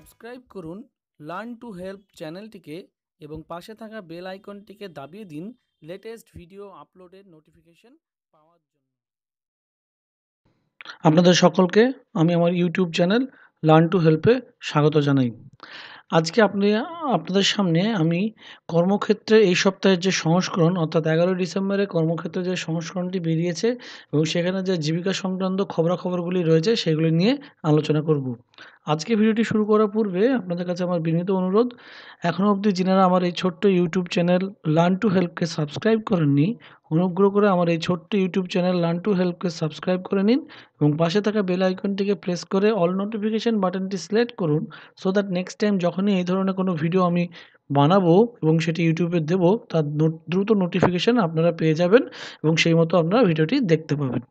subscribe করুন learn to help চ্যানেলটিকে এবং পাশে থাকা বেল আইকনটিকে দাবিয়ে দিন লেটেস্ট ভিডিও আপলোডের নোটিফিকেশন পাওয়ার জন্য আপনাদের সকলকে আমি আমার ইউটিউব চ্যানেল লার্ন টু হেল্পে স্বাগত জানাই আজকে আপনি আপনাদের সামনে আমি কর্মক্ষেত্রে এই সপ্তাহের যে সংস্করণ অর্থাৎ এগারোই ডিসেম্বরে কর্মক্ষেত্রে যে সংস্করণটি বেরিয়েছে এবং সেখানে যে জীবিকা সংক্রান্ত খবরাখবরগুলি রয়েছে সেগুলি নিয়ে আলোচনা করব আজকে ভিডিওটি শুরু করার পূর্বে আপনাদের কাছে আমার বিনীত অনুরোধ এখনও অবধি যিনারা আমার এই ছোট্ট ইউটিউব চ্যানেল লার্ন টু হেল্পকে সাবস্ক্রাইব করেননি অনুগ্রহ করে আমার এই ছোট্ট ইউটিউব চ্যানেল লার্ন টু হেল্পকে সাবস্ক্রাইব করে নিন এবং পাশে থাকা বেল আইকনটিকে প্রেস করে অল নোটিফিকেশান বাটনটি সিলেক্ট করুন সো দ্যাট নেক্সট টাইম যখনই এই ধরনের কোনো ভিডিও আমি বানাবো এবং সেটি ইউটিউবে দেব তার দ্রুত নোটিফিকেশান আপনারা পেয়ে যাবেন এবং সেই মতো আপনারা ভিডিওটি দেখতে পাবেন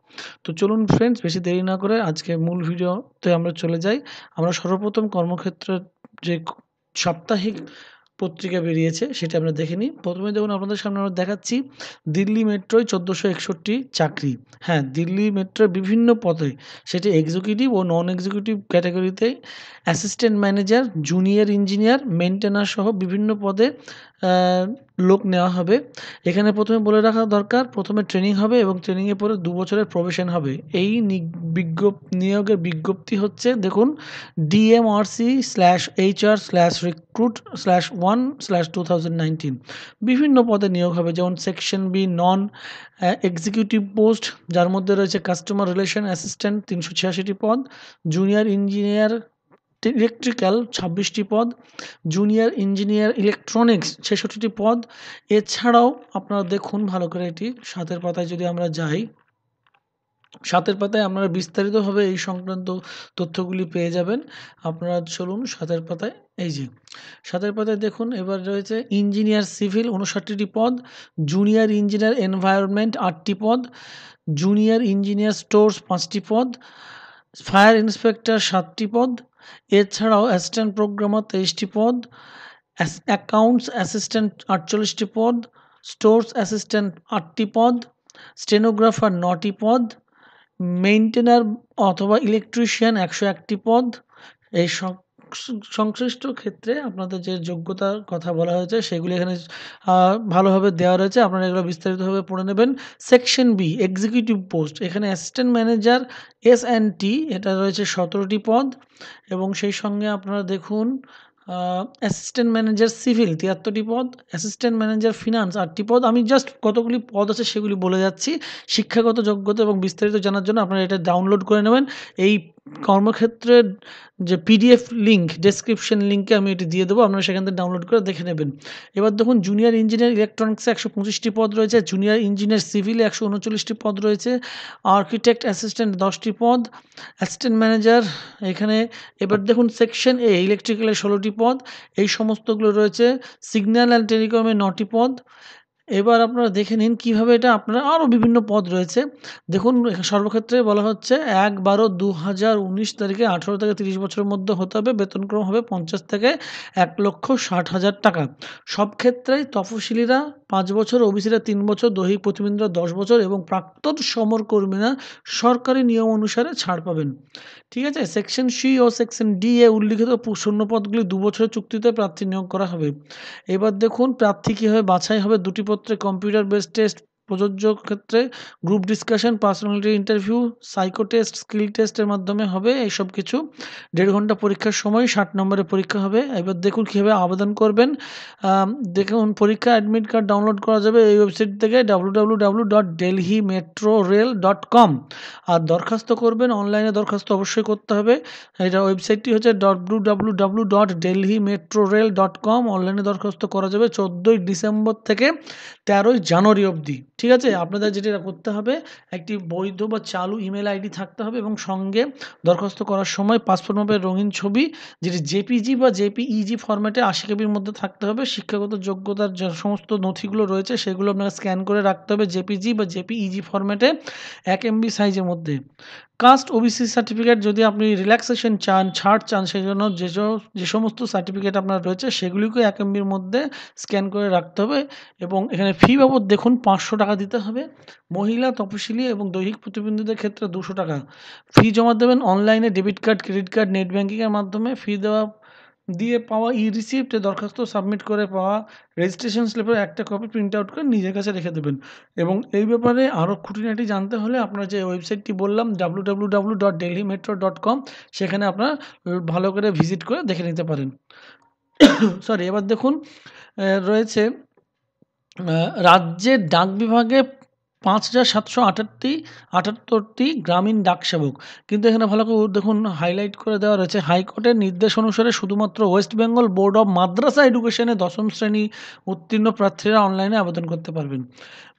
তো চলুন ফ্রেন্ডস বেশি দেরি না করে আজকে মূল ভিডিওতে আমরা চলে যাই আমরা সর্বপ্রথম কর্মক্ষেত্রের যে সাপ্তাহিক পত্রিকা বেরিয়েছে সেটা আমরা দেখে নিই প্রথমে দেখুন আপনাদের সামনে আমরা দেখাচ্ছি দিল্লি মেট্রোয় চোদ্দোশো একষট্টি চাকরি হ্যাঁ দিল্লি মেট্রোয় বিভিন্ন পদে সেটি এক্সিকিউটিভ ও নন এক্সিকিউটিভ ক্যাটাগরিতে assistant manager junior engineer maintainer সহ বিভিন্ন পদে লোক নেওয়া হবে এখানে প্রথমে বলে রাখা দরকার প্রথমে ট্রেনিং হবে এবং ট্রেনিংয়ের পরে দু বছরের প্রবেশন হবে এই বিজ্ঞপ নিয়োগের বিজ্ঞপ্তি হচ্ছে দেখুন DMRC slash HR slash recruit slash one slash two বিভিন্ন পদে নিয়োগ হবে যেমন section B non executive post যার মধ্যে রয়েছে কাস্টমার রিলেশন অ্যাসিস্ট্যান্ট তিনশো ছিয়াশিটি পদ জুনিয়র ইঞ্জিনিয়ার ইলেকট্রিক্যাল ছাব্বিশটি পদ জুনিয়র ইঞ্জিনিয়ার ইলেকট্রনিক্স ছেষট্টিটি পদ এছাড়াও আপনারা দেখুন ভালো করে এটি সাতের পাতায় যদি আমরা যাই সাতের পাতায় আপনারা বিস্তারিতভাবে এই সংক্রান্ত তথ্যগুলি পেয়ে যাবেন আপনারা চলুন সাতের পাতায় এই যে সাতের পাতায় দেখুন এবার রয়েছে ইঞ্জিনিয়ার সিভিল উনষাটটি পদ জুনিয়র ইঞ্জিনিয়ার এনভায়রনমেন্ট আটটি পদ জুনিয়র ইঞ্জিনিয়ার স্টোর্স পাঁচটি পদ ফায়ার ইন্সপেক্টর সাতটি পদ এছাড়াও অ্যাসিস্ট্যান্ট প্রোগ্রামার তেইশটি পদ অ্যাকাউন্টস অ্যাসিস্ট্যান্ট আটচল্লিশটি পদ স্টোর্স অ্যাসিস্ট্যান্ট আটটি পদ স্টেনোগ্রাফার নটি পদ মেইনটেনার অথবা ইলেকট্রিশিয়ান একশো একটি পদ এইসব সংশ্লিষ্ট ক্ষেত্রে আপনাদের যে যোগ্যতার কথা বলা হয়েছে সেগুলি এখানে ভালোভাবে দেওয়া রয়েছে আপনারা এগুলো বিস্তারিতভাবে পড়ে নেবেন সেকশন বি এক্সিকিউটিভ পোস্ট এখানে assistant manager S and T এটা রয়েছে সতেরোটি পদ এবং সেই সঙ্গে আপনারা দেখুন অ্যাসিস্ট্যান্ট ম্যানেজার সিভিল তিয়াত্তরটি পদ অ্যাসিস্ট্যান্ট ম্যানেজার ফিনান্স আটটি পদ আমি জাস্ট কতগুলি পদ আছে সেগুলি বলে যাচ্ছি শিক্ষাগত যোগ্যতা এবং বিস্তারিত জানার জন্য আপনারা এটা ডাউনলোড করে নেবেন এই কর্মক্ষেত্রের যে পিডিএফ লিঙ্ক ডেসক্রিপশন লিঙ্কে আমি এটি দিয়ে দেবো আপনারা সেখান থেকে ডাউনলোড করে দেখে নেবেন এবার দেখুন জুনিয়র ইঞ্জিনিয়ার ইলেকট্রনিক্সে একশো পঁচিশটি পদ রয়েছে জুনিয়র ইঞ্জিনিয়ার সিভিলে একশো উনচল্লিশটি পদ রয়েছে আর্কিটেক্ট অ্যাসিস্ট্যান্ট দশটি পদ অ্যাসিস্ট্যান্ট ম্যানেজার এখানে এবার দেখুন সেকশন এ ইলেকট্রিক্যালের ষোলোটি পদ এই সমস্তগুলো রয়েছে সিগন্যাল অ্যান্ড টেলিকমের নটি পদ এবার আপনারা দেখে নিন কিভাবে এটা আপনারা আরও বিভিন্ন পদ রয়েছে দেখুন সর্বক্ষেত্রে বলা হচ্ছে এক বারো দু হাজার উনিশ তারিখে আঠেরো থেকে তিরিশ বছরের মধ্যে হতে হবে বেতনক্রম হবে পঞ্চাশ থেকে এক লক্ষ ষাট হাজার টাকা সব ক্ষেত্রেই তফশিলিরা পাঁচ বছর ওবিসিরা তিন বছর দৈহিক প্রতিবন্ধীরা দশ বছর এবং প্রাক্তন সমরকর্মীরা সরকারি নিয়ম অনুসারে ছাড় পাবেন ঠিক আছে সেকশন সি ও সেকশন ডি এ উল্লিখিত শূন্যপদগুলি দু বছরের চুক্তিতে প্রার্থী নিয়োগ করা হবে এবার দেখুন প্রার্থী কীভাবে বাছাই হবে দুটি পত্রে কম্পিউটার বেস টেস্ট প্রযোজ্য ক্ষেত্রে group discussion personality interview psycho test skill টেস্টের মাধ্যমে হবে এইসব কিছু দেড় ঘন্টা পরীক্ষার সময় ষাট নম্বরের পরীক্ষা হবে এবার দেখুন কীভাবে আবেদন করবেন দেখুন পরীক্ষা অ্যাডমিট কার্ড ডাউনলোড করা যাবে এই ওয়েবসাইট থেকে W W dot Delhi metro rail dot com আর দরখাস্ত করবেন অনলাইনে দরখাস্ত অবশ্যই করতে হবে এটা ওয়েবসাইটটি হচ্ছে W W dot Delhi metro rail dot com অনলাইনে দরখাস্ত করা যাবে চোদ্দোই ডিসেম্বর থেকে তেরোই জানুয়ারি অবধি ঠিক আছে আপনাদের যেটা করতে হবে একটি বৈধ বা চালু ইমেল আইডি থাকতে হবে এবং সঙ্গে দরখাস্ত করার সময় পাসপোর্ট মাপের রঙিন ছবি যেটি জেপিজি বা জেপিইজি ফরম্যাটে আশি কপির মধ্যে থাকতে হবে শিক্ষাগত যোগ্যতার যে সমস্ত নথিগুলো রয়েছে সেগুলো আপনাকে স্ক্যান করে রাখতে হবে জেপিজি বা জেপিইজি ফরম্যাটে e এক এমবি সাইজের মধ্যে কাস্ট ওবিসি সার্টিফিকেট যদি আপনি রিল্যাক্সেশন চান ছাড় চান সেই জন্য যে যে সমস্ত সার্টিফিকেট আপনার রয়েছে সেগুলিকে এক এমবির মধ্যে স্ক্যান করে রাখতে হবে এবং এখানে ফি বাবদ দেখুন পাঁচশো টাকা দিতে হবে মহিলা তপশিলি এবং দৈহিক প্রতিবন্ধীদের ক্ষেত্রে দুশো টাকা ফি জমা দেবেন অনলাইনে debit card credit card net ব্যাঙ্কিংয়ের মাধ্যমে ফি দেওয়া দিয়ে পাওয়া ই রিসিপ্ট দরখাস্ত সাবমিট করে পাওয়া রেজিস্ট্রেশন স্লিপের একটা কপি প্রিন্ট আউট করে নিজের কাছে রেখে দেবেন এবং এই ব্যাপারে আরও খুঁটিনাটি জানতে হলে আপনার যে ওয়েবসাইটটি বললাম W W dot Delhi metro dot com সেখানে আপনার ভালো করে ভিজিট করে দেখে নিতে পারেন সরি এবার দেখুন রয়েছে রাজ্যের ডাক বিভাগে পাঁচ হাজার সাতশো আটাত্তি আটাত্তরটি গ্রামীণ ডাকসেবক কিন্তু এখানে ভালো করে দেখুন হাইলাইট করে দেওয়া রয়েছে হাইকোর্টের নির্দেশ অনুসারে শুধুমাত্র West Bengal Board of Madrasah এডুকেশনে দশম শ্রেণী উত্তীর্ণ প্রার্থীরা অনলাইনে আবেদন করতে পারবেন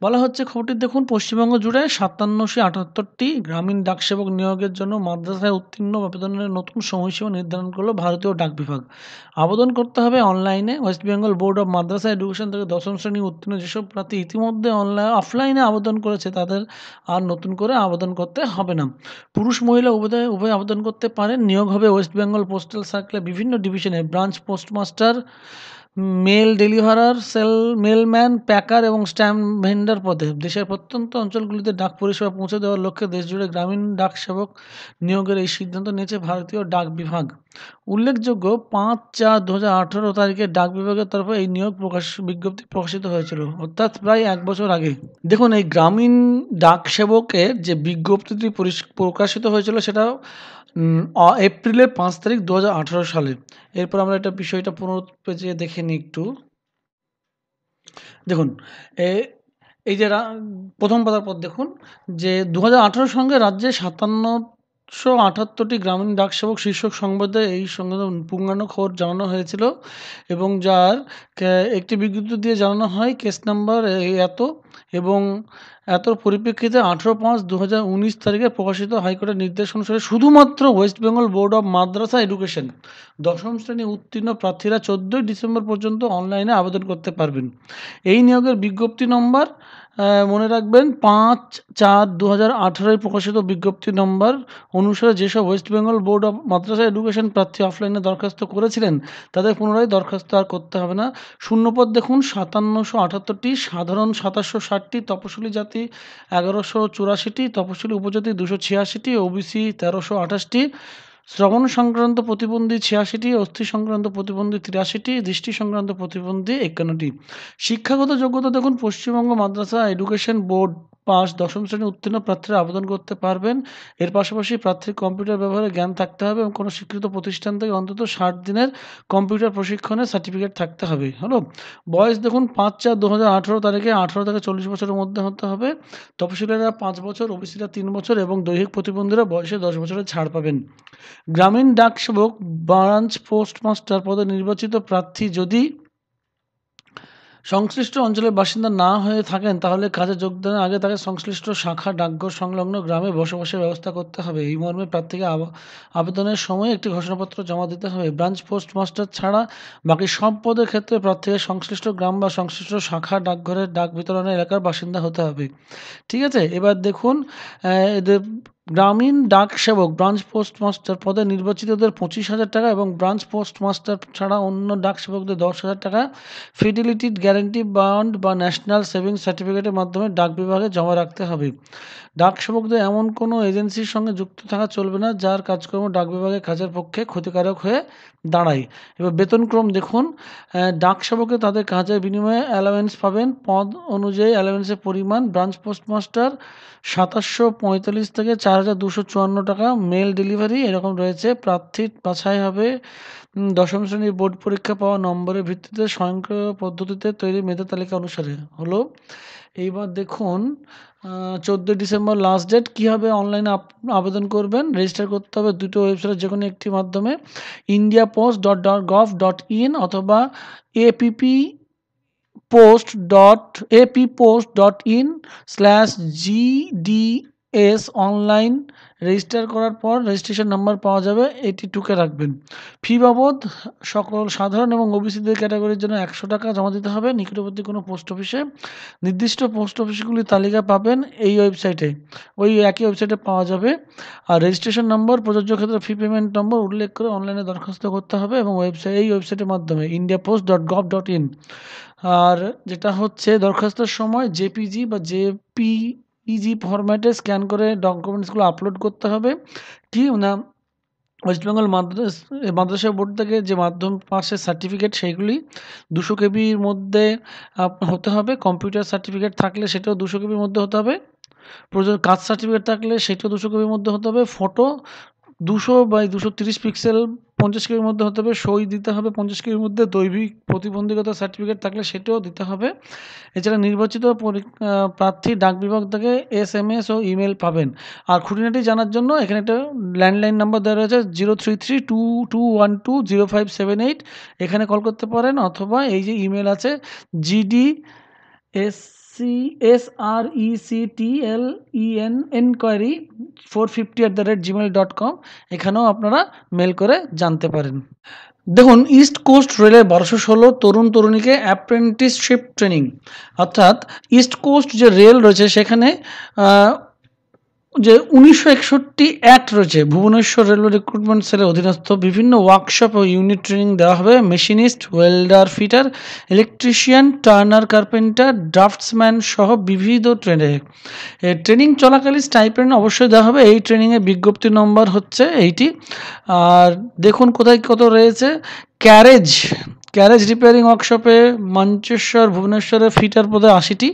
বলা হচ্ছে খবরটি দেখুন পশ্চিমবঙ্গ জুড়ে সাতান্নশো আটাত্তরটি গ্রামীণ ডাকসেবক নিয়োগের জন্য মাদ্রাসায় উত্তীর্ণ আবেদনের নতুন সময়সীমা নির্ধারণ করলো ভারতীয় ডাক বিভাগ আবেদন করতে হবে অনলাইনে West Bengal Board of Madrasah Education থেকে দশম শ্রেণী উত্তীর্ণ যেসব প্রার্থী ইতিমধ্যে অনলাইন অফলাইনে আবেদন আবেদন করেছে তাদের আর নতুন করে আবেদন করতে হবে না পুরুষ মহিলা উভয় উভয় আবেদন করতে পারেন নিয়োগ হবে ওয়েস্ট বেঙ্গল পোস্টাল সার্কেলের বিভিন্ন ডিভিশনে branch postmaster mail deliverer cell mailman packer এবং স্ট্যাম্প ভেন্ডার পদে দেশের প্রত্যন্ত অঞ্চলগুলিতে ডাক পরিষেবা পৌঁছে দেওয়ার লক্ষ্যে দেশজুড়ে গ্রামীণ ডাক সেবক নিয়োগের এই সিদ্ধান্ত নিয়েছে ভারতীয় ডাক বিভাগ উল্লেখযোগ্য পাঁচ চার দু হাজার আঠেরো তারিখে ডাক বিভাগের তরফে এই নিয়োগ প্রকাশ বিজ্ঞপ্তি প্রকাশিত হয়েছিল অর্থাৎ প্রায় এক বছর আগে দেখুন এই গ্রামীণ ডাক সেবকের যে বিজ্ঞপ্তিটি প্রকাশিত হয়েছিল সেটা এপ্রিলের পাঁচ তারিখ দু সালে এরপর আমরা এটা বিষয়টা পুনর পেজে দেখে নিই একটু দেখুন এ এই যে প্রথম পদার পর দেখুন যে দু সঙ্গে রাজ্যে সাতান্ন একশো আটাত্তরটি গ্রামীণ ডাকসেবক শীর্ষক সংবাদে এই সংবাদে পূর্ণাঙ্গ খবর জানানো হয়েছিল এবং যার একটি বিজ্ঞপ্তি দিয়ে জানানো হয় কেস নাম্বার এত এবং এত পরিপ্রেক্ষিতে আঠেরো পাঁচ দু হাজার উনিশ তারিখে প্রকাশিত হাইকোর্টের নির্দেশ অনুসারে শুধুমাত্র West Bengal Board of Madrasah Education দশম শ্রেণী উত্তীর্ণ প্রার্থীরা চোদ্দোই ডিসেম্বর পর্যন্ত অনলাইনে আবেদন করতে পারবেন এই নিয়োগের বিজ্ঞপ্তি নম্বর মনে রাখবেন পাঁচ চার দু হাজার আঠেরোয় প্রকাশিত বিজ্ঞপ্তি নম্বর অনুসারে যেসব West Bengal Board of Madrasah Education প্রার্থী অফলাইনে দরখাস্ত করেছিলেন তাদের পুনরায় দরখাস্ত আর করতে হবে না শূন্যপদ দেখুন সাতান্নশো আটাত্তরটি সাধারণ সাতাশশো ষাটটি তপশিলি জাতি এগারোশো চুরাশিটি তপশিলি উপজাতি দুশো ছিয়াশিটি ওবিসি তেরোশো আঠাশটি শ্রবণ সংক্রান্ত প্রতিবন্ধী ছিয়াশিটি অস্থি সংক্রান্ত প্রতিবন্ধী তিরাশিটি দৃষ্টি সংক্রান্ত প্রতিবন্ধী একান্নটি শিক্ষাগত যোগ্যতা দেখুন Paschimbanga Madrasah Education Board pass দশম শ্রেণী উত্তীর্ণ প্রার্থীরা আবেদন করতে পারবেন এর পাশাপাশি প্রার্থীর কম্পিউটার ব্যবহারে জ্ঞান থাকতে হবে এবং কোনো স্বীকৃত প্রতিষ্ঠান থেকে অন্তত ষাট দিনের কম্পিউটার প্রশিক্ষণের সার্টিফিকেট থাকতে হবে হলো বয়স দেখুন পাঁচ চার দু হাজার আঠেরো তারিখে আঠেরো থেকে চল্লিশ বছরের মধ্যে হতে হবে তফসিলেরা পাঁচ বছর ওবিসিরা তিন বছর এবং দৈহিক প্রতিবন্ধীরা বয়সে দশ বছরের ছাড় পাবেন গ্রামীণ ডাক সেবক ব্রাঞ্চ পোস্টমাস্টার পদে নির্বাচিত প্রার্থী যদি সংশ্লিষ্ট অঞ্চলের বাসিন্দা না হয়ে থাকেন তাহলে কাজে যোগদানের আগে তাকে সংশ্লিষ্ট শাখা ডাকঘর সংলগ্ন গ্রামে বসবাসের ব্যবস্থা করতে হবে এই মর্মে প্রার্থীকে আবেদনের সময় একটি ঘোষণাপত্র জমা দিতে হবে ব্রাঞ্চ পোস্ট মাস্টার ছাড়া বাকি সব পদের ক্ষেত্রে প্রার্থীকে সংশ্লিষ্ট গ্রাম বা সংশ্লিষ্ট শাখা ডাকঘরের ডাক বিতরণের এলাকার বাসিন্দা হতে হবে ঠিক আছে এবার দেখুন এদের গ্রামীণ ডাক সেবক ব্রাঞ্চ পোস্ট মাস্টার পদে নির্বাচিতদের পঁচিশ হাজার টাকা এবং ব্রাঞ্চ পোস্ট মাস্টার ছাড়া অন্য ডাক সেবকদের দশ হাজার টাকা ফিডিলিটি গ্যারেন্টি বন্ড বা ন্যাশনাল সেভিংস সার্টিফিকেটের মাধ্যমে ডাক বিভাগে জমা রাখতে হবে ডাক সেবকদের এমন কোনো এজেন্সির সঙ্গে যুক্ত থাকা চলবে না যার কাজকর্ম ডাক বিভাগের কাজের পক্ষে ক্ষতিকারক হয়ে দাঁড়ায় এবার বেতনক্রম দেখুন ডাক সেবকে তাদের কাজের বিনিময়ে অ্যালাওয়েন্স পাবেন পদ অনুযায়ী অ্যালাওয়েন্সের পরিমাণ ব্রাঞ্চ পোস্টমাস্টার সাতাশশো পঁয়তাল্লিশ থেকে চার হাজার দুশো চুয়ান্ন টাকা মেল ডেলিভারি এরকম রয়েছে প্রার্থী বাছাই হবে দশম শ্রেণীর বোর্ড পরীক্ষা পাওয়া নম্বরের ভিত্তিতে স্বয়ংক্রিয় পদ্ধতিতে তৈরি মেধা তালিকা অনুসারে হলো এইবার দেখুন চোদ্দ ডিসেম্বর লাস্ট ডেট কীভাবে অনলাইনে আবেদন করবেন রেজিস্টার করতে হবে দুটো ওয়েবসাইট যে কোনো একটি মাধ্যমে India post dot dot gov dot in অথবা app post dot AP post dot in slash G D S online register করার পর রেজিস্ট্রেশন নাম্বার পাওয়া যাবে এটি টুকে রাখবেন ফি বাবদ সকল সাধারণ এবং ওবিসিদের ক্যাটাগরির জন্য একশো টাকা জমা দিতে হবে নিকটবর্তী কোনো পোস্ট অফিসে নির্দিষ্ট পোস্ট অফিসগুলির তালিকা পাবেন এই ওয়েবসাইটে ওই একই ওয়েবসাইটে পাওয়া যাবে আর রেজিস্ট্রেশন নম্বর প্রযোজ্য ক্ষেত্রে ফি পেমেন্ট নম্বর উল্লেখ করে অনলাইনে দরখাস্ত করতে হবে এবং ওয়েবসাইট এই ওয়েবসাইটের মাধ্যমে India post dot gov dot in আর যেটা হচ্ছে দরখাস্তের সময় জেপিজি বা জেপি ইজি ফরম্যাটে স্ক্যান করে ডকুমেন্টসগুলো আপলোড করতে হবে কি না ওয়েস্টবেঙ্গল মাদ্রাস মাদ্রাসা বোর্ড থেকে যে মাধ্যম পাশের সার্টিফিকেট সেইগুলি দুশো কেবির মধ্যে হতে হবে কম্পিউটার সার্টিফিকেট থাকলে সেটাও দুশো কেবির মধ্যে হতে হবে প্রয়োজন কাজ সার্টিফিকেট থাকলে সেটাও দুশো কেবির মধ্যে হতে হবে ফটো দুশো বাই দুশো তিরিশ পিক্সেল পঞ্চাশ কেজির মধ্যে হতে হবে সই দিতে হবে পঞ্চাশ কেজির মধ্যে দৈবিক প্রতিবন্ধকতা সার্টিফিকেট থাকলে সেটাও দিতে হবে এছাড়া নির্বাচিত প্রার্থী ডাক বিভাগ থেকে এস এম এস ও ইমেল পাবেন আর খুঁটিনাটি জানার জন্য এখানে একটা ল্যান্ডলাইন নাম্বার দেওয়া রয়েছে zero three three two two one two zero five seven eight এখানে কল করতে পারেন অথবা এই যে ইমেল আছে GD S C S R E C T L E N enquiry four fifty at the rate gmail dot com এখানেও আপনারা mail করে জানতে পারেন দেখুন ইস্ট কোস্ট রেলের বারোশো ষোলো তরুণ তরুণীকে অ্যাপ্রেন্টিসশিপ ট্রেনিং অর্থাৎ ইস্ট কোস্ট যে রেল রয়েছে সেখানে যে উনিশশো একষট্টি অ্যাক্ট রয়েছে ভুবনেশ্বর রেলওয়ে রিক্রুটমেন্ট সেলের অধীনস্থ বিভিন্ন ওয়ার্কশপ ও ইউনিট ট্রেনিং দেওয়া হবে machinist welder fitter electrician turner carpenter draftsman সহ বিবিধ ট্রেনে ট্রেনিং চলাকালীন স্টাইপেন্ড অবশ্যই দেওয়া হবে এই ট্রেনিংয়ে বিজ্ঞপ্তি নম্বর হচ্ছে এইটি আর দেখুন কোথায় কত রয়েছে ক্যারেজ ক্যারেজ রিপেয়ারিং ওয়ার্কশপে মঞ্চেশ্বর ভুবনেশ্বরে ফিটার পদে আশিটি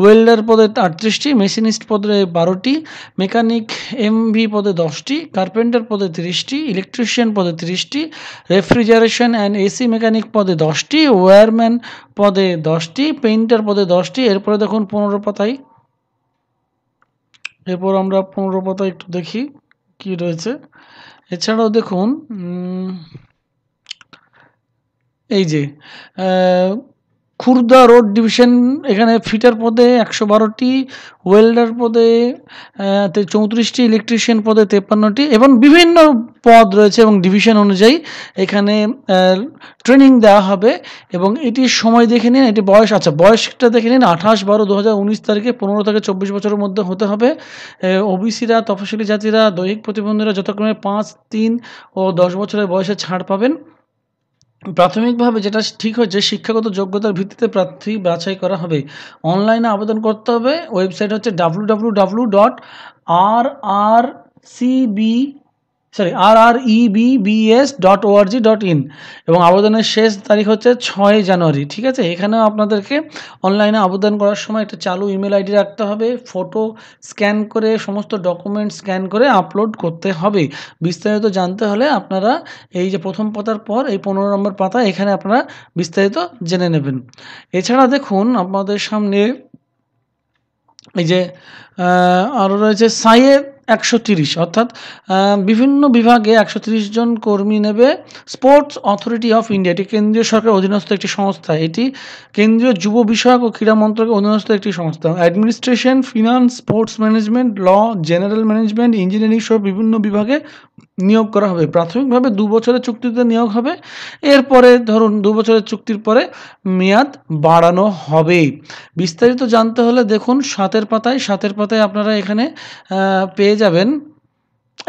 ওয়েল্ডার পদে আটত্রিশটি মেশিনিস্ট পদে বারোটি মেকানিক এমভি পদে দশটি কার্পেন্টার পদে তিরিশটি ইলেকট্রিশিয়ান পদে তিরিশটি রেফ্রিজারেশন অ্যান্ড এসি মেকানিক পদে দশটি ওয়্যারম্যান পদে দশটি পেইন্টার পদে দশটি এরপরে দেখুন পনেরো পাতায় এরপর আমরা পনেরো পাতা একটু দেখি কি রয়েছে এছাড়াও দেখুন এই যে খুর্দা রোড ডিভিশন এখানে ফিটার পদে একশো বারোটি ওয়েল্ডার পদে চৌত্রিশটি ইলেকট্রিশিয়ান পদে তেপ্পান্নটি এবং বিভিন্ন পদ রয়েছে এবং ডিভিশন অনুযায়ী এখানে ট্রেনিং দেওয়া হবে এবং এটির সময় দেখে নিন এটি বয়স আচ্ছা বয়সটা দেখে নিন আঠাশ বারো দু হাজার উনিশ তারিখে পনেরো থেকে চব্বিশ বছরের মধ্যে হতে হবে ওবিসিরা তফসিলি জাতিরা দৈহিক প্রতিবন্ধীরা যথাক্রমে পাঁচ তিন ও দশ বছরের বয়সে ছাড় পাবেন প্রাথমিকভাবে যেটা ঠিক হয়েছে শিক্ষাগত যোগ্যতার ভিত্তিতে প্রার্থী বাছাই করা হবে অনলাইনে আবেদন করতে হবে ওয়েবসাইট হচ্ছে W W W dot R R CB sorry R R EBBS dot ORG dot in এবং আবেদনের শেষ তারিখ হচ্ছে ছয় জানুয়ারি ঠিক আছে এখানেও আপনাদেরকে অনলাইনে আবেদন করার সময় একটা চালু ইমেল আইডি রাখতে হবে ফটো স্ক্যান করে সমস্ত ডকুমেন্ট স্ক্যান করে আপলোড করতে হবে বিস্তারিত জানতে হলে আপনারা এই যে প্রথম পাতার পর এই পনেরো নম্বর পাতা এখানে আপনারা বিস্তারিত জেনে নেবেন এছাড়া দেখুন আপনাদের সামনে এই যে আরও রয়েছে সাইয়ের একশো তিরিশ অর্থাৎ বিভিন্ন বিভাগে একশো তিরিশ জন কর্মী নেবে স্পোর্টস অথরিটি অফ ইন্ডিয়া এটি কেন্দ্রীয় সরকারের অধীনস্থ একটি সংস্থা এটি কেন্দ্রীয় যুব বিষয়ক ও ক্রীড়া মন্ত্রকের অধীনস্থ একটি সংস্থা administration finance sports management law general management engineering সহ বিভিন্ন বিভাগে নিয়োগ করা হবে প্রাথমিকভাবে দু বছরের চুক্তিতে নিয়োগ হবে এরপরে ধরুন দু বছরের চুক্তির পরে মেয়াদ বাড়ানো হবে বিস্তারিত জানতে হলে দেখুন সাতের পাতায় সাতের পাতায় আপনারা এখানে পেয়ে যাবেন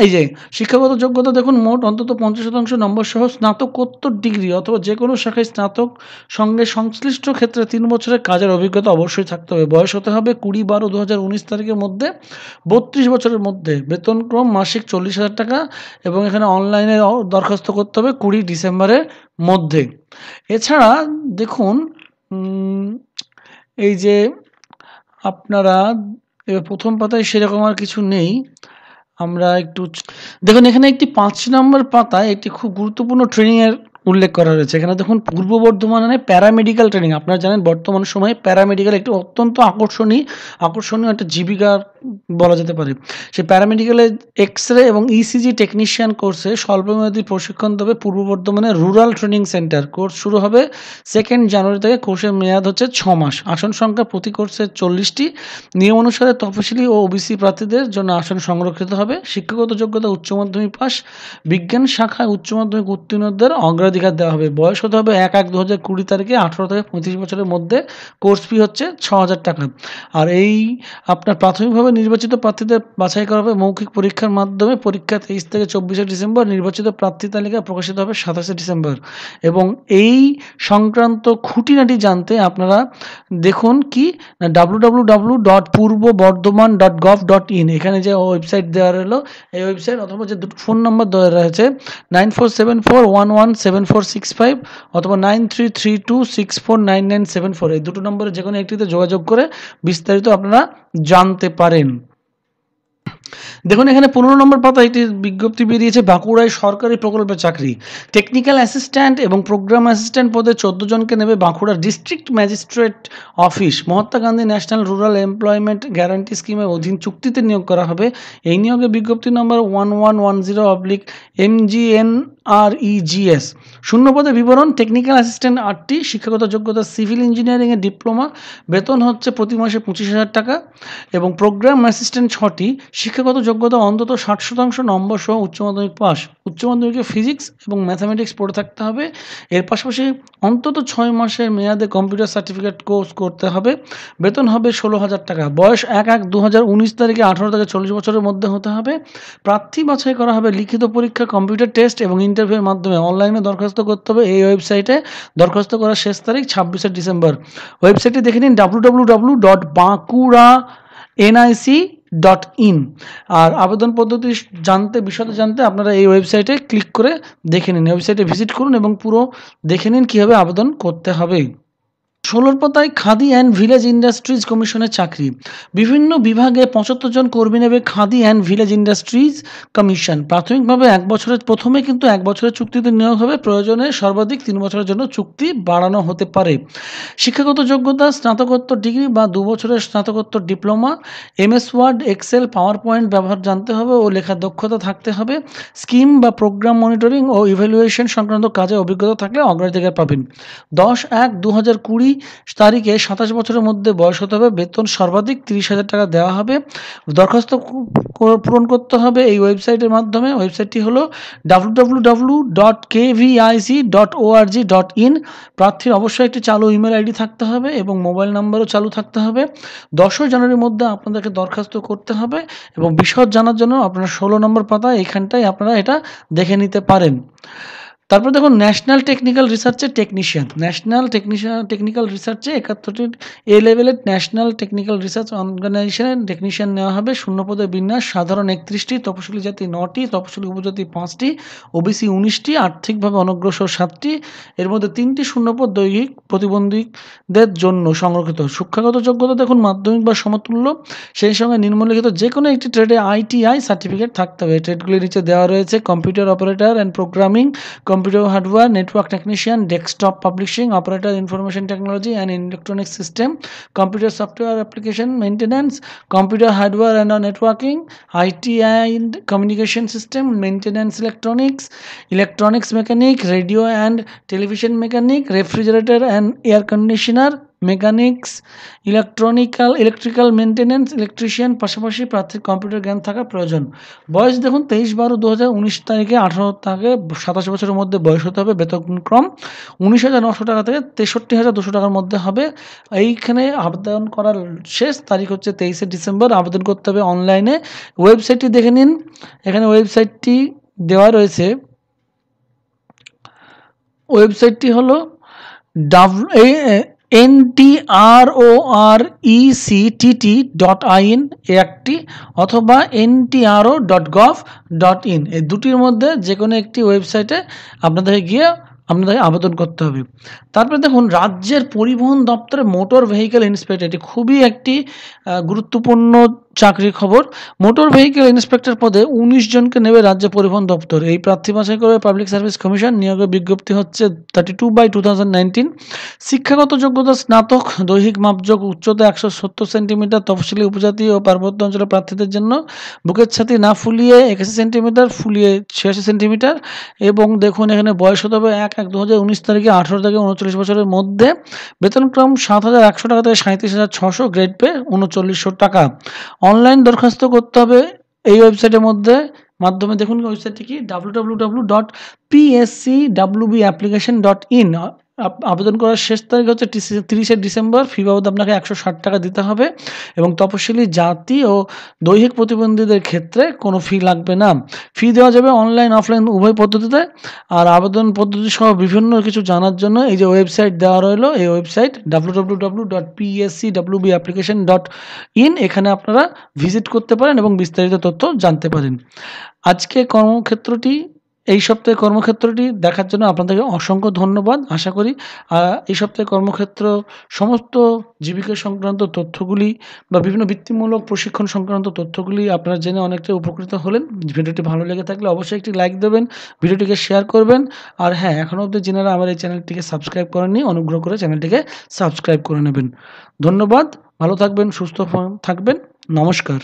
এই যে শিক্ষাগত যোগ্যতা দেখুন মোট অন্তত পঞ্চাশ শতাংশ নম্বর সহ স্নাতকোত্তর ডিগ্রি অথবা যে কোনো শাখায় স্নাতক সঙ্গে সংশ্লিষ্ট ক্ষেত্রে তিন বছরের কাজের অভিজ্ঞতা অবশ্যই থাকতে হবে বয়স হতে হবে কুড়ি বারো দু হাজার উনিশ তারিখের মধ্যে বত্রিশ বছরের মধ্যে বেতনক্রম মাসিক চল্লিশ হাজার টাকা এবং এখানে অনলাইনে দরখাস্ত করতে হবে কুড়ি ডিসেম্বরের মধ্যে এছাড়া দেখুন এই যে আপনারা এবার প্রথম পাতায় সেরকম আর কিছু নেই আমরা একটু দেখুন এখানে একটি পাঁচ নম্বর পাতায় একটি খুব গুরুত্বপূর্ণ ট্রেনিংয়ের উল্লেখ করা হয়েছে এখানে দেখুন পূর্ব বর্ধমানে প্যারামেডিক্যাল ট্রেনিং আপনারা জানেন বর্তমান সময়ে প্যারামেডিক্যাল একটি অত্যন্ত আকর্ষণীয় আকর্ষণীয় একটা জীবিকার বলা যেতে পারে সে প্যারামেডিক্যালে এক্স রে এবং ইসিজি টেকনিশিয়ান কোর্সে স্বল্পমেয়াদী প্রশিক্ষণ দেবে পূর্ব বর্ধমানের রুরাল ট্রেনিং সেন্টার কোর্স শুরু হবে সেকেন্ড জানুয়ারি থেকে কোর্সের মেয়াদ হচ্ছে ছ মাস আসন সংখ্যা প্রতি কোর্সে চল্লিশটি নিয়ম অনুসারে তফসিলি ও ওবিসি প্রার্থীদের জন্য আসন সংরক্ষিত হবে শিক্ষাগত যোগ্যতা উচ্চ মাধ্যমিক পাস বিজ্ঞান শাখায় উচ্চ মাধ্যমিক উত্তীর্ণদের অগ্রাধিকার অগ্রাধিকার দেওয়া হবে বয়স হতে হবে এক এক দু হাজার কুড়ি তারিখে আঠারো থেকে পঁয়ত্রিশ বছরের মধ্যে কোর্স ফি হচ্ছে ছ হাজার টাকা আর এই আপনার প্রাথমিকভাবে নির্বাচিত প্রার্থীদের বাছাই করা হবে মৌখিক পরীক্ষার মাধ্যমে পরীক্ষা তেইশ থেকে চব্বিশে ডিসেম্বর নির্বাচিত প্রার্থী তালিকা প্রকাশিত হবে সাতাশে ডিসেম্বর এবং এই সংক্রান্ত খুঁটিনাটি জানতে আপনারা দেখুন কি W W W dot Purba Bardhaman dot gov dot in এখানে যে ওয়েবসাইট দেওয়া রইলো এই ওয়েবসাইট অথবা যে দুটো ফোন নম্বর দেওয়া রয়েছে nine four seven four one one seven seven four six five অথবা nine three three two six four nine nine seven four এই দুটো নম্বরে যে কোনো একটিতে যোগাযোগ করে বিস্তারিত আপনারা জানতে পারেন দেখুন এখানে পনেরো নম্বর পাতা একটি বিজ্ঞপ্তি বেরিয়েছে বাঁকুড়ায় সরকারি প্রকল্পে চাকরি টেকনিক্যাল অ্যাসিস্ট্যান্ট এবং প্রোগ্রাম অ্যাসিস্ট্যান্ট পদে চোদ্দ জনকে নেবে বাঁকুড়ার district magistrate office Mahatma Gandhi national rural employment guarantee স্কিমের অধীন চুক্তিতে নিয়োগ করা হবে এই নিয়োগে বিজ্ঞপ্তি নম্বর one one one zero oblique M G N R EGS শূন্যপদে বিবরণ টেকনিক্যাল অ্যাসিস্ট্যান্ট আটটি শিক্ষাগত যোগ্যতা সিভিল ইঞ্জিনিয়ারিংয়ের ডিপ্লোমা বেতন হচ্ছে প্রতি মাসে পঁচিশ হাজার টাকা এবং প্রোগ্রাম অ্যাসিস্ট্যান্ট ছটি শিক্ষাগত যোগ্যতা অন্তত ষাট শতাংশ নম্বর সহ উচ্চ মাধ্যমিক পাস উচ্চ মাধ্যমিকে ফিজিক্স এবং ম্যাথামেটিক্স পড়ে থাকতে হবে এর পাশাপাশি অন্তত ছয় মাসের মেয়াদে কম্পিউটার সার্টিফিকেট কোর্স করতে হবে বেতন হবে ষোলো হাজার টাকা বয়স এক এক দু হাজার উনিশ তারিখে আঠারো থেকে চল্লিশ বছরের মধ্যে হতে হবে প্রার্থী বাছাই করা হবে লিখিত পরীক্ষা কম্পিউটার টেস্ট এবং ইন্টারভিউয়ের মাধ্যমে অনলাইনে দরখাস্ত দরখাস্ত করতে হবে এই ওয়েবসাইটে দরখাস্ত করার শেষ তারিখ ছাব্বিশে ডিসেম্বর ওয়েবসাইটে দেখে নিন W dot Bankura NIC dot in আর আবেদন পদ্ধতি জানতে বিশদে জানতে আপনারা এই ওয়েবসাইটে ক্লিক করে দেখে নিন ওয়েবসাইটে ভিজিট করুন এবং পুরো দেখে নিন কীভাবে আবেদন করতে হবে ষোলোর পাতায় খাদি অ্যান্ড ভিলেজ ইন্ডাস্ট্রিজ কমিশনের চাকরি বিভিন্ন বিভাগে পঁচাত্তর জন কর্মী নেবে Khadi and Village Industries Commission প্রাথমিকভাবে এক বছরের প্রথমে কিন্তু এক বছরের চুক্তিতে নিয়োগ হবে প্রয়োজনে সর্বাধিক তিন বছরের জন্য চুক্তি বাড়ানো হতে পারে শিক্ষাগত যোগ্যতা স্নাতকোত্তর ডিগ্রি বা দু বছরের স্নাতকোত্তর diploma S Word Excel PowerPoint ব্যবহার জানতে হবে ও লেখার দক্ষতা থাকতে হবে স্কিম বা প্রোগ্রাম মনিটরিং ও ইভ্যালুয়েশন সংক্রান্ত কাজে অভিজ্ঞতা থাকলে অগ্রাধিকার পাবেন দশ এক দু হাজার কুড়ি তারিখে সাতাশ বছরের মধ্যে বয়স হতে হবে বেতন সর্বাধিক তিরিশ হাজার টাকা দেওয়া হবে দরখাস্ত পূরণ করতে হবে এই ওয়েবসাইটের মাধ্যমে ওয়েবসাইটটি হলো W dot KVIC dot ORG dot in প্রার্থীর অবশ্যই একটি চালু ইমেল আইডি থাকতে হবে এবং মোবাইল নাম্বারও চালু থাকতে হবে দশই জানুয়ারির মধ্যে আপনাদেরকে দরখাস্ত করতে হবে এবং বিশদ জানার জন্য আপনার ষোলো নম্বর পাতা এখানটায় আপনারা এটা দেখে নিতে পারেন তারপর দেখুন ন্যাশনাল টেকনিক্যাল রিসার্চের টেকনিশিয়ান ন্যাশনাল টেকনিশিয়ান টেকনিক্যাল রিসার্চে একাত্তরটি এ লেভেলের ন্যাশনাল টেকনিক্যাল রিসার্চ অর্গানাইজেশনের টেকনিশিয়ান নেওয়া হবে শূন্যপদে বিন্যাস সাধারণ একত্রিশটি তপশিলি জাতি নটি তপশিলি উপজাতি পাঁচটি ওবিসি উনিশটি আর্থিকভাবে অনগ্রসর সাতটি এর মধ্যে তিনটি শূন্যপদ দৈহিক প্রতিবন্ধীদের জন্য সংরক্ষিত শিক্ষাগত যোগ্যতা দেখুন মাধ্যমিক বা সমতুল্য সেই সঙ্গে নিম্নলিখিত যে কোনো একটি ট্রেডে আইটিআই সার্টিফিকেট থাকতে হবে ট্রেডগুলির নিচে দেওয়া রয়েছে কম্পিউটার অপারেটর অ্যান্ড প্রোগ্রামিং কম computer hardware network technician desktop publishing operator information technology and electronic system computer software application maintenance computer hardware and networking IT and communication system maintenance electronics electronics mechanic radio and television mechanic refrigerator and air conditioner mechanics electronical electrical maintenance electrician পাশাপাশি প্রার্থীর computer জ্ঞান থাকা প্রয়োজন বয়স দেখুন তেইশ বারো দু হাজার তারিখে আঠারো তাকে সাতাশ বছরের মধ্যে বয়স হতে হবে বেতনক্রম উনিশ হাজার নশো টাকা থেকে তেষট্টি হাজার দুশো টাকার মধ্যে হবে এইখানে আবেদন করার শেষ তারিখ হচ্ছে তেইশে ডিসেম্বর আবেদন করতে হবে অনলাইনে ওয়েবসাইটটি দেখে নিন এখানে ওয়েবসাইটটি দেওয়া রয়েছে ওয়েবসাইটটি হলো ডাব্লু এনটিআরওআরইসিটিটি ডট আইন এ একটি অথবা NTRO dot gov dot in এই দুটির মধ্যে যে কোনো একটি ওয়েবসাইটে আপনাদের গিয়ে আপনাদের আবেদন করতে হবে তারপরে দেখুন রাজ্যের পরিবহন দপ্তরের মোটর ভেহিকেল ইন্সপেক্টর এটি খুবই একটি গুরুত্বপূর্ণ চাকরির খবর মোটর ভেহিকেল ইন্সপেক্টর পদে উনিশ জনকে নেবে রাজ্য পরিবহন দপ্তর এই প্রার্থী বাছাই করবে পাবলিক সার্ভিস কমিশন নিয়োগের বিজ্ঞপ্তি হচ্ছে থার্টি টু বাই টু শিক্ষাগত যোগ্যতা স্নাতক দৈহিক মাপযোগ উচ্চতা একশো সত্তর সেন্টিমিটার তফসিলি উপজাতি ও পার্বত্য অঞ্চলের প্রার্থীদের জন্য বুকের ছাতি না ফুলিয়ে একাশি সেন্টিমিটার ফুলিয়ে ছিয়াশি সেন্টিমিটার এবং দেখুন এখানে বয়স হতে হবে এক এক দু তারিখে আঠেরো থেকে উনচল্লিশ বছরের মধ্যে বেতনক্রম সাত হাজার একশো টাকা থেকে সাঁত্রিশ হাজার ছশো গ্রেড পে উনচল্লিশশো টাকা অনলাইন দরখাস্ত করতে হবে এই ওয়েবসাইটের মধ্যে মাধ্যমে দেখুন ওয়েবসাইটটি কি W W W dot PSC W B application dot in আবেদন করার শেষ তারিখ হচ্ছে তিরিশে ডিসেম্বর ফি বাবদ আপনাকে একশো ষাট টাকা দিতে হবে এবং তপশিলি জাতি ও দৈহিক প্রতিবন্ধীদের ক্ষেত্রে কোনো ফি লাগবে না ফি দেওয়া যাবে অনলাইন অফলাইন উভয় পদ্ধতিতে আর আবেদন পদ্ধতি সহ বিভিন্ন কিছু জানার জন্য এই যে ওয়েবসাইট দেওয়া রইলো এই website W dot PSC W B application dot in এখানে আপনারা ভিজিট করতে পারেন এবং বিস্তারিত তথ্য জানতে পারেন আজকে কর্মক্ষেত্রটি এই সপ্তাহে কর্মক্ষেত্রটি দেখার জন্য আপনাদেরকে অসংখ্য ধন্যবাদ আশা করি এই সপ্তাহে কর্মক্ষেত্র সমস্ত জীবিকা সংক্রান্ত তথ্যগুলি বা বিভিন্ন বৃত্তিমূলক প্রশিক্ষণ সংক্রান্ত তথ্যগুলি আপনারা জেনে অনেকটা উপকৃত হলেন ভিডিওটি ভালো লেগে থাকলে অবশ্যই একটি লাইক দেবেন ভিডিওটিকে শেয়ার করবেন আর হ্যাঁ এখনও অবধি জেনারা আমার এই চ্যানেলটিকে সাবস্ক্রাইব করেননি অনুগ্রহ করে চ্যানেলটিকে সাবস্ক্রাইব করে নেবেন ধন্যবাদ ভালো থাকবেন সুস্থ থাকবেন নমস্কার